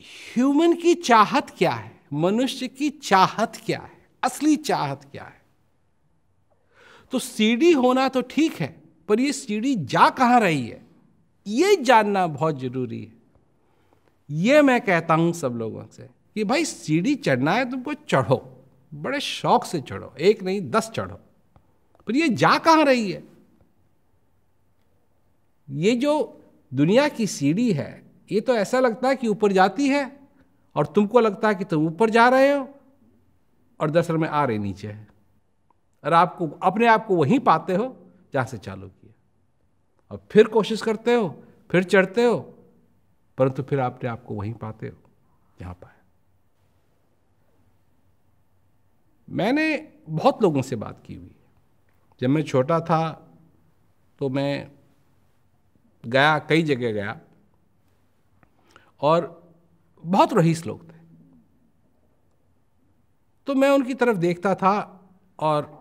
human की चाहत क्या है मनुष्य की चाहत क्या है असली चाहत क्या है तो सीढ़ी होना तो ठीक है पर ये सीढ़ी जा कहां रही है ये जानना बहुत जरूरी है ये मैं कहता हूं सब लोगों से कि भाई सीढ़ी चढ़ना है तुमको चढ़ो बड़े शौक से चढ़ो एक नहीं दस चढ़ो पर ये जा कहां रही है ये जो दुनिया की सीढ़ी है ये तो ऐसा लगता है कि ऊपर जाती है और तुमको लगता है कि तुम ऊपर जा रहे हो और दरअसल में आ रहे नीचे है और आपको अपने आप को वहीं पाते हो जहाँ से चालू किया और फिर कोशिश करते हो फिर चढ़ते हो परंतु फिर आपने आपको वहीं पाते हो जहाँ पाए मैंने बहुत लोगों से बात की हुई जब मैं छोटा था तो मैं गया कई जगह गया और बहुत रहीस लोग थे तो मैं उनकी तरफ देखता था और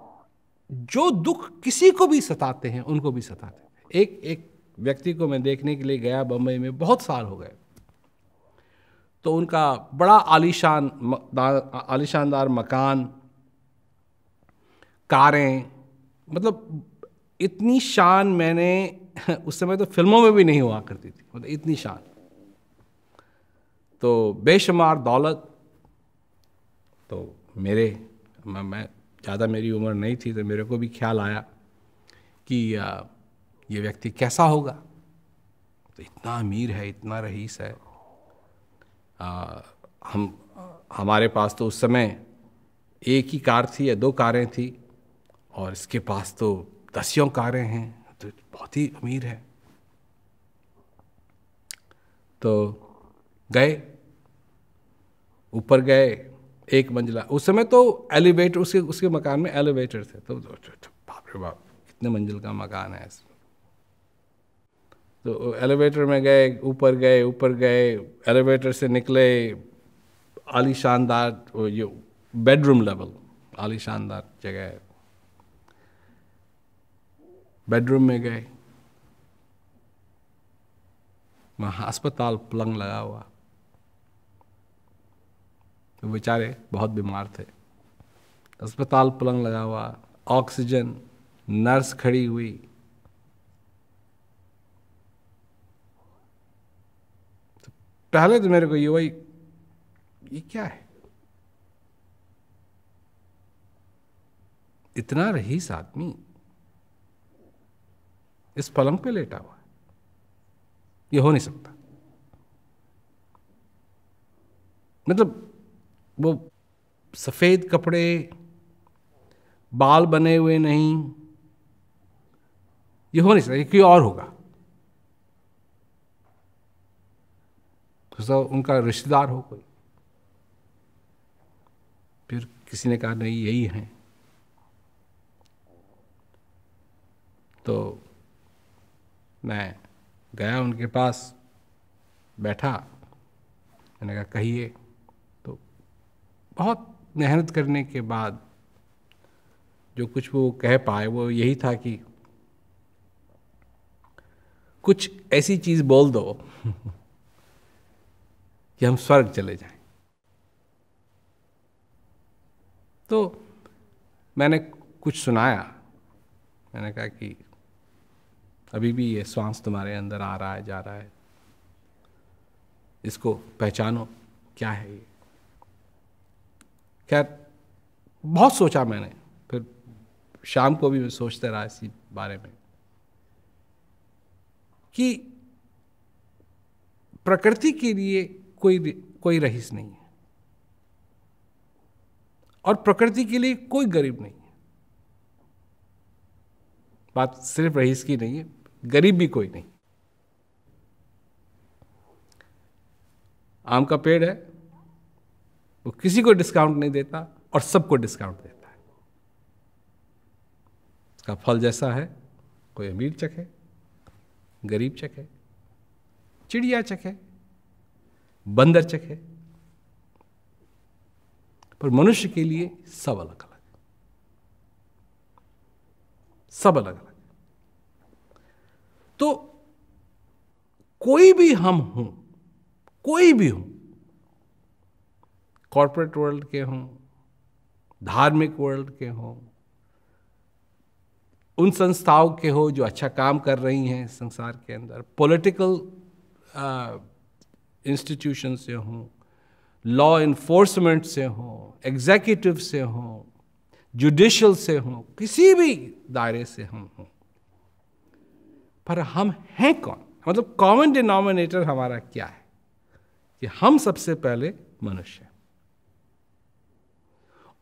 जो दुख किसी को भी सताते हैं उनको भी सताते हैं एक एक व्यक्ति को मैं देखने के लिए गया बम्बई में बहुत साल हो गए तो उनका बड़ा आलीशान आलीशानदार मकान कारें मतलब इतनी शान मैंने उस समय तो फिल्मों में भी नहीं हुआ करती थी मतलब इतनी शान तो बेशुमार दौलत तो मेरे मैं, मैं ज़्यादा मेरी उम्र नहीं थी तो मेरे को भी ख्याल आया कि ये व्यक्ति कैसा होगा तो इतना अमीर है इतना रईस है आ, हम हमारे पास तो उस समय एक ही कार थी या दो कारें थी और इसके पास तो दसियों कारें हैं तो बहुत ही अमीर है तो गए ऊपर गए एक मंजिला उस समय तो एलिवेटर उसके उसके मकान में एलिवेटर थे तो, तो, तो, तो बाप रे बाप कितने मंजिल का मकान है ऐसे तो एलिवेटर में गए ऊपर गए ऊपर गए एलिवेटर से निकले आली शानदार ये बेडरूम लेवल आली शानदार जगह है बेडरूम में गए वहाँ अस्पताल पलंग लगा हुआ तो बेचारे बहुत बीमार थे अस्पताल पलंग लगा हुआ ऑक्सीजन नर्स खड़ी हुई तो पहले तो मेरे को ये वही ये क्या है इतना रहीस आदमी इस पलंग पे लेटा हुआ ये हो नहीं सकता मतलब वो सफ़ेद कपड़े बाल बने हुए नहीं ये हो नहीं सकता ये कोई और होगा तो उनका रिश्तेदार हो कोई फिर किसी ने कहा नहीं यही है तो मैं गया उनके पास बैठा मैंने कहा कहिए बहुत मेहनत करने के बाद जो कुछ वो कह पाए वो यही था कि कुछ ऐसी चीज़ बोल दो कि हम स्वर्ग चले जाएं तो मैंने कुछ सुनाया मैंने कहा कि अभी भी ये श्वास तुम्हारे अंदर आ रहा है जा रहा है इसको पहचानो क्या है ये खैर बहुत सोचा मैंने फिर शाम को भी मैं सोचता रहा इसी बारे में कि प्रकृति के लिए कोई कोई रहीस नहीं है और प्रकृति के लिए कोई गरीब नहीं है बात सिर्फ रहीस की नहीं है गरीब भी कोई नहीं आम का पेड़ है वो किसी को डिस्काउंट नहीं देता और सबको डिस्काउंट देता है इसका फल जैसा है कोई अमीर चखे गरीब चखे चिड़िया चखे बंदर चखे पर मनुष्य के लिए सब अलग अलग सब अलग अलग तो कोई भी हम हूं कोई भी हूं कॉरपोरेट वर्ल्ड के हों धार्मिक वर्ल्ड के हों उन संस्थाओं के हो जो अच्छा काम कर रही हैं संसार के अंदर पॉलिटिकल इंस्टीट्यूशन uh, से हों लॉ इन्फोर्समेंट से हों एग्जीक्यूटिव से हों जुडिशल से हों किसी भी दायरे से हम हों पर हम हैं कौन मतलब कॉमन डिनोमिनेटर हमारा क्या है कि हम सबसे पहले मनुष्य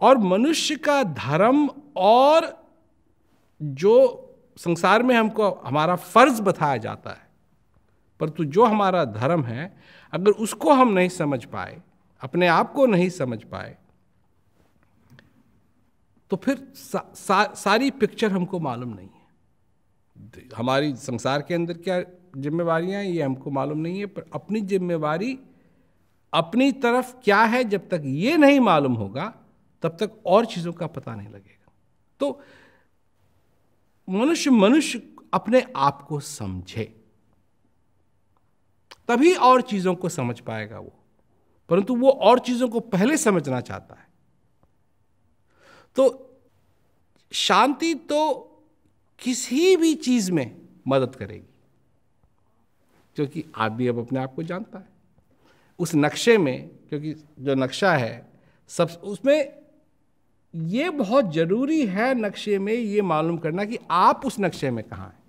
और मनुष्य का धर्म और जो संसार में हमको हमारा फ़र्ज़ बताया जाता है परंतु जो हमारा धर्म है अगर उसको हम नहीं समझ पाए अपने आप को नहीं समझ पाए तो फिर सा, सा, सारी पिक्चर हमको मालूम नहीं है हमारी संसार के अंदर क्या जिम्मेवारियां हैं ये हमको मालूम नहीं है पर अपनी जिम्मेवारी अपनी तरफ क्या है जब तक ये नहीं मालूम होगा तब तक और चीज़ों का पता नहीं लगेगा तो मनुष्य मनुष्य अपने आप को समझे तभी और चीज़ों को समझ पाएगा वो परंतु वो और चीज़ों को पहले समझना चाहता है तो शांति तो किसी भी चीज़ में मदद करेगी क्योंकि आदमी अब अपने आप को जानता है उस नक्शे में क्योंकि जो नक्शा है सब उसमें ये बहुत ज़रूरी है नक्शे में ये मालूम करना कि आप उस नक्शे में कहाँ हैं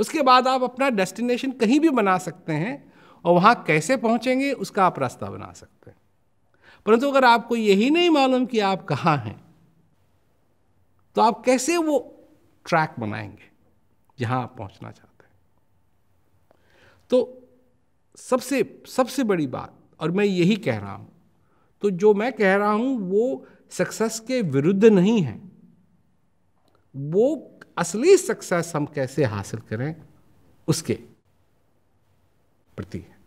उसके बाद आप अपना डेस्टिनेशन कहीं भी बना सकते हैं और वहाँ कैसे पहुँचेंगे उसका आप रास्ता बना सकते हैं परंतु अगर आपको यही नहीं मालूम कि आप कहाँ हैं तो आप कैसे वो ट्रैक बनाएंगे जहाँ आप पहुँचना चाहते हैं तो सबसे सबसे बड़ी बात और मैं यही कह रहा हूँ तो जो मैं कह रहा हूं वो सक्सेस के विरुद्ध नहीं है वो असली सक्सेस हम कैसे हासिल करें उसके प्रति है